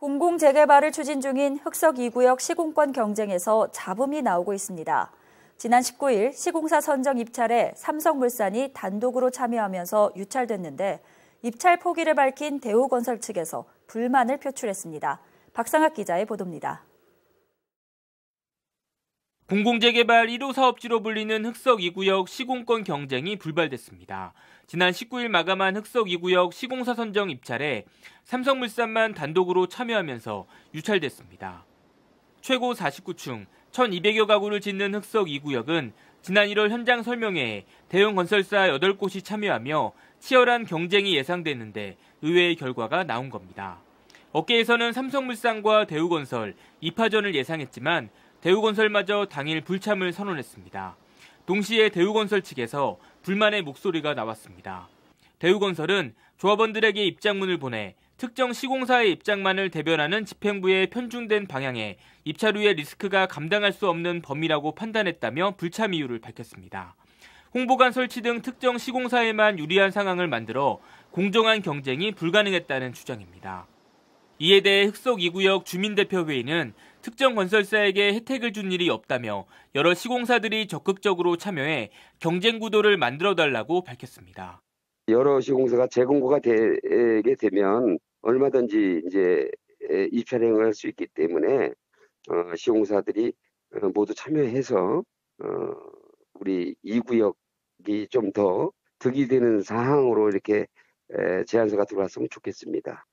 공공재개발을 추진 중인 흑석 2구역 시공권 경쟁에서 잡음이 나오고 있습니다. 지난 19일 시공사 선정 입찰에 삼성물산이 단독으로 참여하면서 유찰됐는데 입찰 포기를 밝힌 대우건설 측에서 불만을 표출했습니다. 박상학 기자의 보도입니다. 공공재개발 1호 사업지로 불리는 흑석 2구역 시공권 경쟁이 불발됐습니다. 지난 19일 마감한 흑석 2구역 시공사 선정 입찰에 삼성물산만 단독으로 참여하면서 유찰됐습니다. 최고 49층 1200여 가구를 짓는 흑석 2구역은 지난 1월 현장 설명회에 대형 건설사 8곳이 참여하며 치열한 경쟁이 예상됐는데 의외의 결과가 나온 겁니다. 업계에서는 삼성물산과 대우건설, 이파전을 예상했지만 대우건설마저 당일 불참을 선언했습니다. 동시에 대우건설 측에서 불만의 목소리가 나왔습니다. 대우건설은 조합원들에게 입장문을 보내 특정 시공사의 입장만을 대변하는 집행부의 편중된 방향에 입찰후의 리스크가 감당할 수 없는 범위라고 판단했다며 불참 이유를 밝혔습니다. 홍보관 설치 등 특정 시공사에만 유리한 상황을 만들어 공정한 경쟁이 불가능했다는 주장입니다. 이에 대해 흑석 2구역 주민대표회의는 특정 건설사에게 혜택을 준 일이 없다며 여러 시공사들이 적극적으로 참여해 경쟁 구도를 만들어달라고 밝혔습니다. 여러 시공사가 재공고가 되게 되면 얼마든지 이제 입찰행을 할 수 있기 때문에 어, 시공사들이 어, 모두 참여해서 어, 우리 이 구역이 좀 더 득이 되는 사항으로 이렇게 제안서가 들어왔으면 좋겠습니다.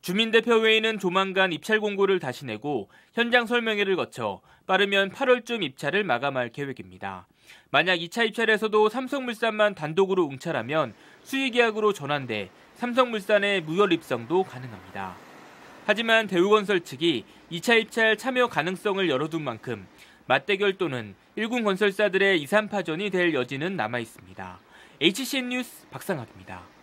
주민대표회의는 조만간 입찰 공고를 다시 내고 현장 설명회를 거쳐 빠르면 8월쯤 입찰을 마감할 계획입니다. 만약 2차 입찰에서도 삼성물산만 단독으로 웅찰하면 수의계약으로 전환돼 삼성물산의 무혈 입성도 가능합니다. 하지만 대우건설 측이 2차 입찰 참여 가능성을 열어둔 만큼 맞대결 또는 일군 건설사들의 이산파전이 될 여지는 남아 있습니다. HCN 뉴스 박상학입니다.